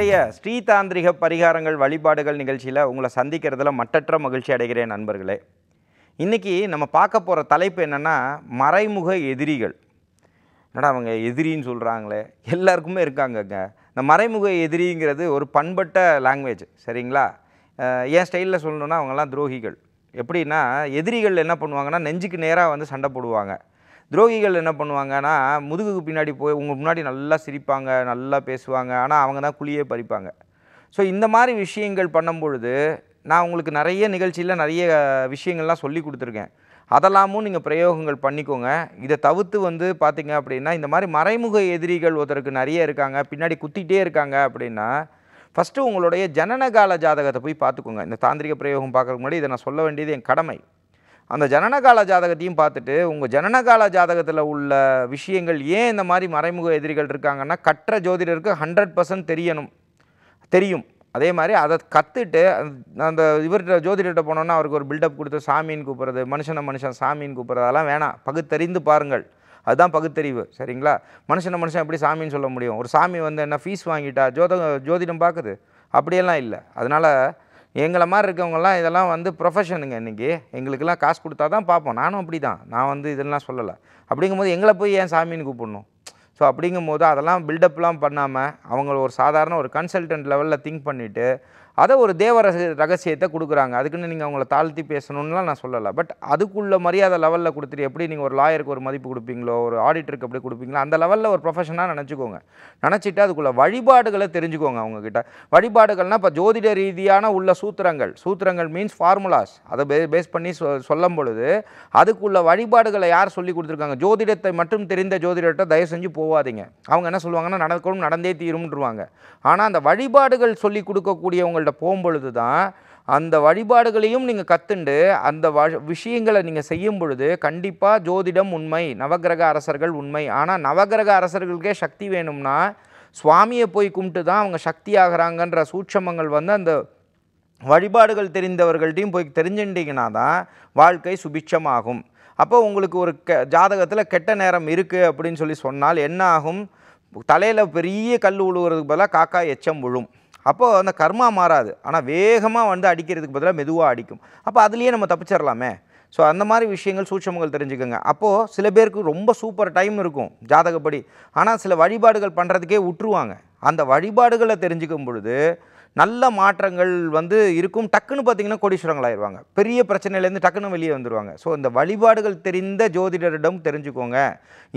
இன்றைய ஸ்ரீதாந்திரிக பரிகாரங்கள் வழிபாடுகள் நிகழ்ச்சியில் உங்களை சந்திக்கிறதுல மட்டற்ற மகிழ்ச்சி அடைகிறேன் நண்பர்களே இன்றைக்கி நம்ம பார்க்க போகிற தலைப்பு என்னென்னா மறைமுக எதிரிகள் என்னடா அவங்க எதிரின்னு சொல்கிறாங்களே எல்லாருக்குமே இருக்காங்கங்க இந்த மறைமுக எதிரிங்கிறது ஒரு பண்பட்ட லாங்குவேஜ் சரிங்களா என் ஸ்டைலில் சொல்லணுன்னா அவங்கெல்லாம் துரோகிகள் எப்படின்னா எதிரிகள் என்ன பண்ணுவாங்கன்னா நெஞ்சுக்கு நேராக வந்து சண்டை போடுவாங்க துரோகிகள் என்ன பண்ணுவாங்கன்னா முதுகுக்கு பின்னாடி போய் உங்களுக்கு முன்னாடி நல்லா சிரிப்பாங்க நல்லா பேசுவாங்க ஆனால் அவங்க தான் குழியே பறிப்பாங்க ஸோ இந்த மாதிரி விஷயங்கள் பண்ணும்பொழுது நான் உங்களுக்கு நிறைய நிகழ்ச்சியில் நிறைய விஷயங்கள்லாம் சொல்லி கொடுத்துருக்கேன் அதெல்லாமும் நீங்கள் பிரயோகங்கள் பண்ணிக்கோங்க இதை தவிர்த்து வந்து பார்த்திங்க அப்படின்னா இந்த மாதிரி மறைமுக எதிரிகள் ஒருத்தருக்கு நிறைய இருக்காங்க பின்னாடி குத்திகிட்டே இருக்காங்க அப்படின்னா ஃபஸ்ட்டு உங்களுடைய ஜனனகால ஜாதகத்தை போய் பார்த்துக்கோங்க இந்த தாந்திரிக பிரயோகம் பார்க்குறதுக்கு முன்னாடி இதை நான் சொல்ல வேண்டியது என் கடமை அந்த ஜனனகால ஜாதகத்தையும் பார்த்துட்டு உங்கள் ஜனனகால ஜாதகத்தில் உள்ள விஷயங்கள் ஏன் இந்த மாதிரி மறைமுக எதிரிகள் இருக்காங்கன்னா கற்ற ஜோதிடருக்கு ஹண்ட்ரட் பர்சன்ட் தெரியணும் தெரியும் அதே மாதிரி அதை கற்றுட்டு அந்த இவர்கிட்ட ஜோதிடர்கிட்ட போனோன்னா அவருக்கு ஒரு பில்டப் கொடுத்து சாமின்னு கூப்பிட்றது மனுஷனை மனுஷன் சாமின்னு கூப்பிட்றது அதெல்லாம் வேணாம் பகுத்தறிந்து பாருங்கள் அதுதான் பகுத்தறிவு சரிங்களா மனுஷனை மனுஷன் எப்படி சாமின்னு சொல்ல முடியும் ஒரு சாமி வந்து என்ன ஃபீஸ் வாங்கிட்டா ஜோதகம் ஜோதிடம் பார்க்குது அப்படியெல்லாம் இல்லை அதனால் எங்களை மாதிரி இருக்கவங்கெல்லாம் இதெல்லாம் வந்து ப்ரொஃபஷனுங்க இன்றைக்கி எங்களுக்கெல்லாம் காசு கொடுத்தா தான் பார்ப்போம் நானும் அப்படி தான் நான் வந்து இதெல்லாம் சொல்லலை அப்படிங்கும்போது எங்களை போய் ஏன் சாமின்னு கூப்பிடணும் ஸோ அப்படிங்கும்போது அதெல்லாம் பில்டப்லாம் பண்ணாமல் அவங்கள ஒரு சாதாரண ஒரு கன்சல்டன்ட் லெவலில் திங்க் பண்ணிவிட்டு அதை ஒரு தேவ ரகசியத்தை கொடுக்குறாங்க அதுக்குன்னு நீங்கள் அவங்கள தாழ்த்தி பேசணும்லாம் நான் சொல்லலை பட் அதுக்குள்ள மரியாதை லெவலில் கொடுத்துட்டு எப்படி நீங்கள் ஒரு லாயருக்கு ஒரு மதிப்பு கொடுப்பீங்களோ ஒரு ஆடிட்டருக்கு எப்படி கொடுப்பீங்களோ அந்த லெவலில் ஒரு ப்ரொஃபஷனாக நினச்சிக்கோங்க நினச்சிட்டு அதுக்குள்ள வழிபாடுகளை தெரிஞ்சுக்கோங்க அவங்கக்கிட்ட வழிபாடுகள்னால் இப்போ ஜோதிட ரீதியான உள்ள சூத்திரங்கள் சூத்திரங்கள் மீன்ஸ் ஃபார்முலாஸ் அதை பே பேஸ் பண்ணி சொ சொல்லும் பொழுது அதுக்குள்ள வழிபாடுகளை யார் சொல்லி கொடுத்துருக்காங்க ஜோதிடத்தை மட்டும் தெரிந்த ஜோதிடத்தை தயவு செஞ்சு போகாதீங்க அவங்க என்ன சொல்லுவாங்கன்னா நடக்கணும் நடந்தே தீரும்ன்றவாங்க ஆனால் அந்த வழிபாடுகள் சொல்லி கொடுக்கக்கூடியவங்க போகும் பொழுது தான் அந்த வழிபாடுகளையும் நீங்கள் கற்றுண்டு அந்த வ விஷயங்களை நீங்கள் செய்யும் பொழுது கண்டிப்பாக ஜோதிடம் உண்மை நவகிரக அரசர்கள் உண்மை ஆனால் நவகிரக அரசர்களுக்கே சக்தி வேணும்னா சுவாமியை போய் கும்பிட்டு தான் அவங்க சக்தி ஆகிறாங்கன்ற சூட்சமங்கள் வந்து அந்த வழிபாடுகள் தெரிந்தவர்கள்ட்டையும் போய் தெரிஞ்சுட்டிங்கன்னா தான் வாழ்க்கை சுபிட்சமாகும் அப்போ உங்களுக்கு ஒரு க ஜாதகத்தில் கெட்ட நேரம் இருக்குது அப்படின்னு சொல்லி சொன்னால் என்ன ஆகும் தலையில் பெரிய கல் உழுவுறதுக்கு பதிலாக காக்கா எச்சம் விழும் அப்போது அந்த கர்மா மாறாது ஆனால் வேகமாக வந்து அடிக்கிறதுக்கு பதிலாக மெதுவாக அடிக்கும் அப்போ அதுலேயே நம்ம தப்பிச்சிடலாமே ஸோ அந்த மாதிரி விஷயங்கள் சூட்சமங்கள் தெரிஞ்சுக்கோங்க அப்போது சில பேருக்கு ரொம்ப சூப்பர் டைம் இருக்கும் ஜாதகப்படி ஆனால் சில வழிபாடுகள் பண்ணுறதுக்கே விட்டுருவாங்க அந்த வழிபாடுகளை தெரிஞ்சுக்கும் பொழுது நல்ல மாற்றங்கள் வந்து இருக்கும் டக்குன்னு பார்த்தீங்கன்னா கோடீஸ்வரங்கள் ஆயிடுவாங்க பெரிய பிரச்சனையிலேருந்து டக்குன்னு வெளியே வந்துடுவாங்க ஸோ இந்த வழிபாடுகள் தெரிந்த ஜோதிடரிடம் தெரிஞ்சுக்கோங்க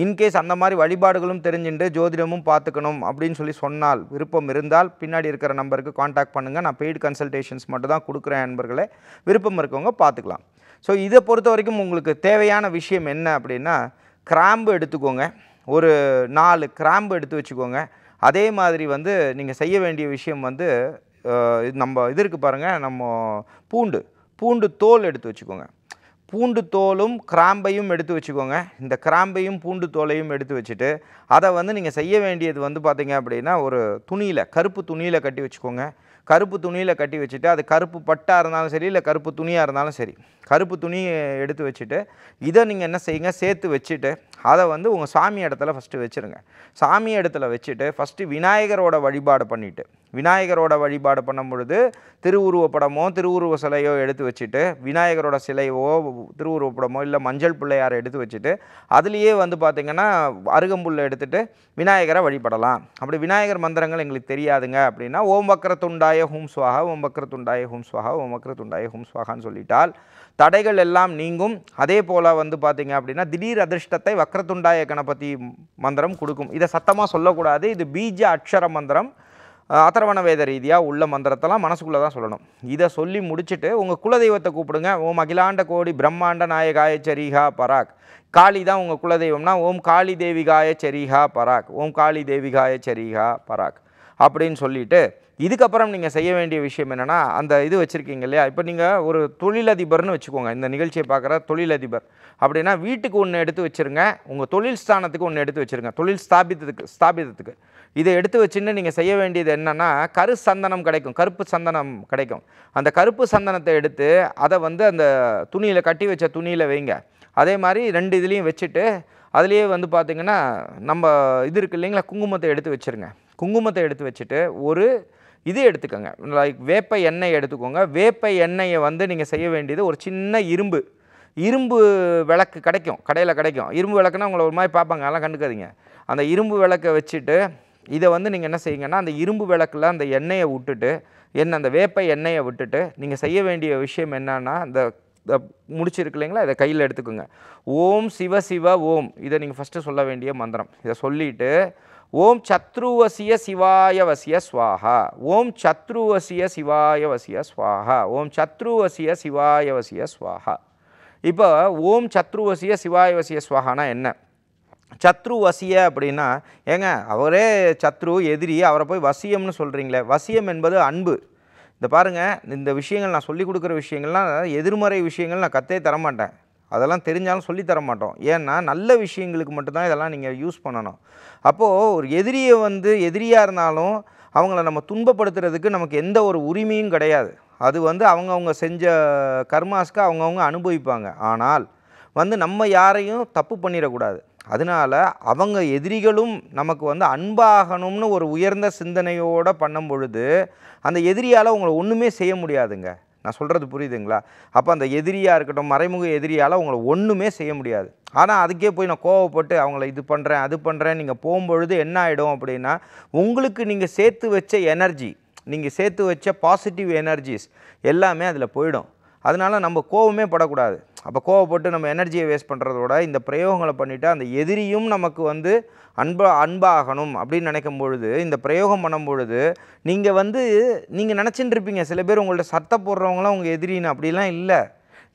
இன்கேஸ் அந்த மாதிரி வழிபாடுகளும் தெரிஞ்சுட்டு ஜோதிடமும் பார்த்துக்கணும் அப்படின்னு சொல்லி சொன்னால் விருப்பம் இருந்தால் பின்னாடி இருக்கிற நம்பருக்கு காண்டாக்ட் பண்ணுங்கள் நான் பெய்டு கன்சல்டேஷன்ஸ் மட்டும் தான் கொடுக்குறேன் நண்பர்களே விருப்பம் இருக்கவங்க பார்த்துக்கலாம் ஸோ இதை பொறுத்த வரைக்கும் உங்களுக்கு தேவையான விஷயம் என்ன அப்படின்னா கிராம்பு எடுத்துக்கோங்க ஒரு நாலு கிராம்பு எடுத்து வச்சுக்கோங்க அதே மாதிரி வந்து நீங்கள் செய்ய வேண்டிய விஷயம் வந்து நம்ம இது இருக்குது பாருங்கள் நம்ம பூண்டு பூண்டு தோல் எடுத்து வச்சுக்கோங்க பூண்டு தோலும் கிராம்பையும் எடுத்து வச்சுக்கோங்க இந்த கிராம்பையும் பூண்டு தோலையும் எடுத்து வச்சுட்டு அதை வந்து நீங்கள் செய்ய வேண்டியது வந்து பார்த்திங்க அப்படின்னா ஒரு துணியில் கருப்பு துணியில் கட்டி வச்சுக்கோங்க கருப்பு துணியில் கட்டி வச்சுட்டு அது கருப்பு பட்டாக இருந்தாலும் சரி இல்லை கருப்பு துணியாக இருந்தாலும் சரி கருப்பு துணி எடுத்து வச்சுட்டு இதை நீங்கள் என்ன செய்யுங்க சேர்த்து வச்சுட்டு அதை வந்து உங்கள் சாமி இடத்துல ஃபஸ்ட்டு வச்சுருங்க சாமி இடத்துல வச்சுட்டு ஃபஸ்ட்டு விநாயகரோட வழிபாடு பண்ணிவிட்டு விநாயகரோட வழிபாடு பண்ணும் பொழுது திருவுருவ திருவுருவ சிலையோ எடுத்து வச்சுட்டு விநாயகரோட சிலையோ திருவுருவப்படமோ இல்லை மஞ்சள் பிள்ளையாரை எடுத்து வச்சுட்டு அதுலேயே வந்து பார்த்திங்கன்னா அருகம்புல்ல எடுத்துகிட்டு விநாயகரை வழிபடலாம் அப்படி விநாயகர் மந்திரங்கள் எங்களுக்கு தெரியாதுங்க அப்படின்னா ஓம் துண்டாய ஹூம் சுவாகா ஓம் துண்டாய ஹூம் சுவாகா ஓம் துண்டாய ஹூம் சுவாகான்னு சொல்லிட்டால் தடைகள் எல்லாம் நீங்கும் அதே போல் வந்து பார்த்திங்க அப்படின்னா திடீர் அதிர்ஷ்டத்தை வக்கரத்துண்டாய கணபதி மந்திரம் கொடுக்கும் இதை சத்தமாக சொல்லக்கூடாது இது பீஜ அக்ஷர மந்திரம் அத்தர்வண வேத ரீதியாக உள்ள மந்திரத்தெல்லாம் மனசுக்குள்ளே தான் சொல்லணும் இதை சொல்லி முடிச்சுட்டு உங்கள் குலதெய்வத்தை கூப்பிடுங்க ஓம் அகிலாண்ட கோடி பிரம்மாண்ட நாயகாய சரிஹா பராக் காளி தான் உங்கள் குலதெய்வம்னா ஓம் காளி தேவிகாய சரிஹா பராக் ஓம் காளி தேவிகாய சரிகா பராக் அப்படின்னு சொல்லிவிட்டு இதுக்கப்புறம் நீங்கள் செய்ய வேண்டிய விஷயம் என்னென்னா அந்த இது வச்சுருக்கீங்க இல்லையா இப்போ நீங்கள் ஒரு தொழிலதிபர்னு வச்சுக்கோங்க இந்த நிகழ்ச்சியை பார்க்குற தொழிலதிபர் அப்படின்னா வீட்டுக்கு ஒன்று எடுத்து வச்சுருங்க உங்கள் தொழில் ஸ்தானத்துக்கு ஒன்று எடுத்து வச்சுருங்க தொழில் ஸ்தாபித்ததுக்கு ஸ்தாபித்ததுக்கு இதை எடுத்து வச்சுன்னு நீங்கள் செய்ய வேண்டியது என்னென்னா கரு சந்தனம் கிடைக்கும் கருப்பு சந்தனம் கிடைக்கும் அந்த கருப்பு சந்தனத்தை எடுத்து அதை வந்து அந்த துணியில் கட்டி வச்ச துணியில் வைங்க அதே மாதிரி ரெண்டு இதுலேயும் வச்சுட்டு அதுலேயே வந்து பார்த்திங்கன்னா நம்ம இது இருக்குது இல்லைங்களா குங்குமத்தை எடுத்து வச்சுருங்க குங்குமத்தை எடுத்து வச்சுட்டு ஒரு இது எடுத்துக்கோங்க லைக் வேப்ப எண்ணெய் எடுத்துக்கோங்க வேப்ப எண்ணெயை வந்து நீங்கள் செய்ய வேண்டியது ஒரு சின்ன இரும்பு இரும்பு விளக்கு கிடைக்கும் கடையில் கிடைக்கும் இரும்பு விளக்குன்னா உங்களை ஒரு மாதிரி பார்ப்பாங்க அதெல்லாம் கண்டுக்காதீங்க அந்த இரும்பு விளக்கை வச்சுட்டு இதை வந்து நீங்கள் என்ன செய்யுங்கன்னா அந்த இரும்பு விளக்கில் அந்த எண்ணெயை விட்டுட்டு என்ன அந்த வேப்ப எண்ணெயை விட்டுட்டு நீங்கள் செய்ய வேண்டிய விஷயம் என்னன்னா அந்த முடிச்சிருக்கு இல்லைங்களா இதை கையில் எடுத்துக்கோங்க ஓம் சிவ சிவ ஓம் இதை நீங்கள் ஃபஸ்ட்டு சொல்ல வேண்டிய மந்திரம் இதை சொல்லிவிட்டு ஓம் சத்ருவசிய சிவாய வசிய ஸ்வாஹா ஓம் சத்ருவசிய சிவாய வசிய ஸ்வாஹா ஓம் சத்ருவசிய சிவாய வசிய ஸ்வாஹா இப்போ ஓம் சத்ருவசிய சிவாய வசிய ஸ்வாஹானா என்ன சத்ரு வசிய அப்படின்னா ஏங்க அவரே சத்ரு எதிரி அவரை போய் வசியம்னு சொல்கிறீங்களே வசியம் என்பது அன்பு இந்த பாருங்கள் இந்த விஷயங்கள் நான் சொல்லி கொடுக்குற விஷயங்கள்லாம் எதிர்மறை விஷயங்கள் நான் கத்தே தரமாட்டேன் அதெல்லாம் தெரிஞ்சாலும் சொல்லி தர மாட்டோம் ஏன்னா நல்ல விஷயங்களுக்கு மட்டும்தான் இதெல்லாம் நீங்கள் யூஸ் பண்ணணும் அப்போது ஒரு எதிரியை வந்து எதிரியாக இருந்தாலும் அவங்கள நம்ம துன்பப்படுத்துறதுக்கு நமக்கு எந்த ஒரு உரிமையும் கிடையாது அது வந்து அவங்கவுங்க செஞ்ச கர்மாஸ்க்கு அவங்கவுங்க அனுபவிப்பாங்க ஆனால் வந்து நம்ம யாரையும் தப்பு பண்ணிடக்கூடாது அதனால் அவங்க எதிரிகளும் நமக்கு வந்து அன்பாகணும்னு ஒரு உயர்ந்த சிந்தனையோடு பண்ணும் பொழுது அந்த எதிரியால் உங்களை ஒன்றுமே செய்ய முடியாதுங்க நான் சொல்கிறது புரியுதுங்களா அப்போ அந்த எதிரியாக இருக்கட்டும் மறைமுக எதிரியால் உங்களை ஒன்றுமே செய்ய முடியாது ஆனால் அதுக்கே போய் நான் கோவப்பட்டு அவங்கள இது பண்ணுறேன் அது பண்ணுறேன் நீங்கள் போகும்பொழுது என்ன ஆகிடும் அப்படின்னா உங்களுக்கு நீங்கள் சேர்த்து வச்ச எனர்ஜி நீங்கள் சேர்த்து வச்ச பாசிட்டிவ் எனர்ஜிஸ் எல்லாமே அதில் போயிடும் அதனால் நம்ம கோவமே படக்கூடாது அப்போ கோவப்பட்டு நம்ம எனர்ஜியை வேஸ்ட் பண்ணுறதோட இந்த பிரயோகங்களை பண்ணிவிட்டு அந்த எதிரியும் நமக்கு வந்து அன்பா அன்பாகணும் அப்படின்னு நினைக்கும் பொழுது இந்த பிரயோகம் பண்ணும் பொழுது நீங்கள் வந்து நீங்கள் நினச்சிட்டு இருப்பீங்க சில பேர் உங்கள்ட்ட சட்டை போடுறவங்களாம் உங்கள் எதிரின்னு அப்படிலாம் இல்லை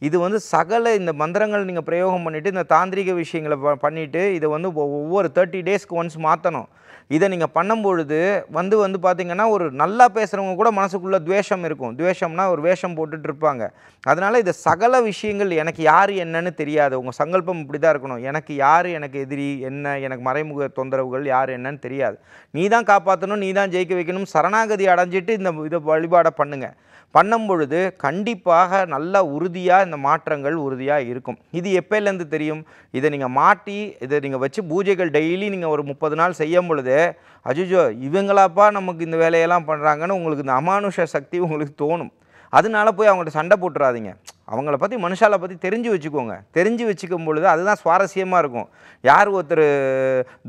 இது வந்து சகல இந்த மந்திரங்கள் நீங்கள் பிரயோகம் பண்ணிவிட்டு இந்த தாந்திரிக விஷயங்களை ப பண்ணிவிட்டு இதை வந்து ஒவ்வொரு தேர்ட்டி டேஸ்க்கு ஒன்ஸ் மாற்றணும் இதை நீங்கள் பண்ணும் பொழுது வந்து வந்து பார்த்திங்கன்னா ஒரு நல்லா பேசுகிறவங்க கூட மனசுக்குள்ளே துவேஷம் இருக்கும் துவேஷம்னா ஒரு வேஷம் போட்டுட்டு இருப்பாங்க அதனால் இது சகல விஷயங்கள் எனக்கு யார் என்னன்னு தெரியாது உங்கள் சங்கல்பம் இப்படி தான் இருக்கணும் எனக்கு யார் எனக்கு எதிரி என்ன எனக்கு மறைமுக தொந்தரவுகள் யார் என்னன்னு தெரியாது நீ தான் காப்பாற்றணும் நீ தான் ஜெயிக்க வைக்கணும் சரணாகதி அடைஞ்சிட்டு இந்த இதை வழிபாடை பண்ணுங்கள் பண்ணும் பொழுது கண்டிப்பாக நல்லா உறுதியாக இந்த மாற்றங்கள் உறுதியாக இருக்கும் இது எப்போலேருந்து தெரியும் இதை நீங்கள் மாட்டி இதை நீங்கள் வச்சு பூஜைகள் டெய்லி நீங்கள் ஒரு முப்பது நாள் செய்யும் பொழுது அஜிஜோ இவங்களாப்பா நமக்கு இந்த வேலையெல்லாம் பண்ணுறாங்கன்னு உங்களுக்கு இந்த அமானுஷ சக்தி உங்களுக்கு தோணும் அதனால போய் அவங்கள்ட்ட சண்டை போட்டுறாதீங்க அவங்கள பற்றி மனுஷால பற்றி தெரிஞ்சு வச்சுக்கோங்க தெரிஞ்சு வச்சுக்கும் பொழுது அதுதான் சுவாரஸ்யமாக இருக்கும் யார் ஒருத்தர்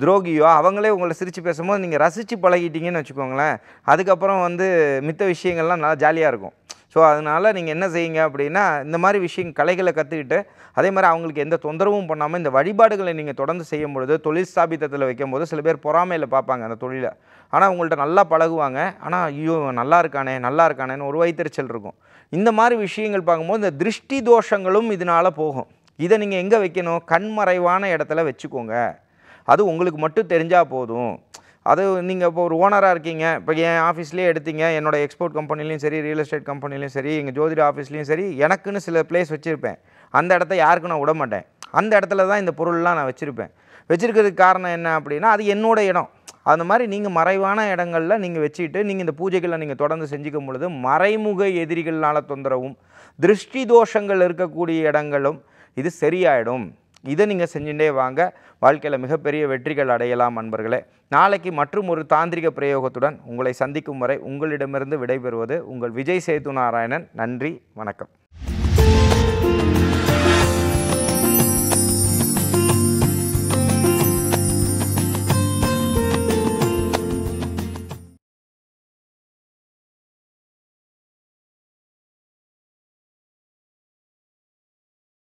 துரோகியோ அவங்களே உங்களை சிரித்து பேசும்போது நீங்கள் ரசித்து பழகிட்டீங்கன்னு வச்சுக்கோங்களேன் அதுக்கப்புறம் வந்து மித்த விஷயங்கள்லாம் நல்லா ஜாலியாக இருக்கும் ஸோ அதனால் நீங்கள் என்ன செய்யுங்க அப்படின்னா இந்த மாதிரி விஷயம் கலைகளை கற்றுக்கிட்டு அதே மாதிரி அவங்களுக்கு எந்த தொந்தரவும் பண்ணாமல் இந்த வழிபாடுகளை நீங்கள் தொடர்ந்து செய்யும் பொழுது தொழில் ஸ்தாபித்தத்தில் வைக்கும்போது சில பேர் பொறாமையில் பார்ப்பாங்க அந்த தொழிலை ஆனால் உங்கள்கிட்ட நல்லா பழகுவாங்க ஆனால் ஐயோ நல்லா இருக்கானே நல்லா இருக்கானேன்னு ஒரு வைத்தறிச்சல் இருக்கும் இந்த மாதிரி விஷயங்கள் பார்க்கும்போது இந்த திருஷ்டி தோஷங்களும் இதனால் போகும் இதை நீங்கள் எங்கே வைக்கணும் கண்மறைவான இடத்துல வச்சுக்கோங்க அது உங்களுக்கு மட்டும் தெரிஞ்சால் போதும் அது நீங்கள் இப்போ ஒரு ஓனராக இருக்கீங்க இப்போ என் ஆஃபீஸ்லேயே எடுத்தீங்க என்னோடய எக்ஸ்போர்ட் கம்பெனிலையும் சரி ரியல் எஸ்டேட் கம்பெனிலையும் சரி எங்கள் ஜோதிட ஆஃபீஸ்லேயும் சரி எனக்குன்னு சில பிளேஸ் வச்சுருப்பேன் அந்த இடத்த யாருக்கும் நான் விட மாட்டேன் அந்த இடத்துல தான் இந்த பொருள்லாம் நான் வச்சுருப்பேன் வச்சுருக்கிறதுக்கு காரணம் என்ன அப்படின்னா அது என்னோடய இடம் அந்த மாதிரி நீங்கள் மறைவான இடங்களில் நீங்கள் வச்சுக்கிட்டு நீங்கள் இந்த பூஜைகளை நீங்கள் தொடர்ந்து செஞ்சுக்கும் பொழுது மறைமுக எதிரிகளால் தொந்தரவும் திருஷ்டி தோஷங்கள் இருக்கக்கூடிய இடங்களும் இது சரியாயிடும் இதை நீங்கள் செஞ்சுட்டே வாங்க வாழ்க்கையில் மிகப்பெரிய வெற்றிகள் அடையலாம் அன்பர்களே நாளைக்கு மற்றும் ஒரு தாந்திரிக பிரயோகத்துடன் உங்களை சந்திக்கும் வரை உங்களிடமிருந்து விடைபெறுவது உங்கள் விஜய் சேது நாராயணன் நன்றி வணக்கம்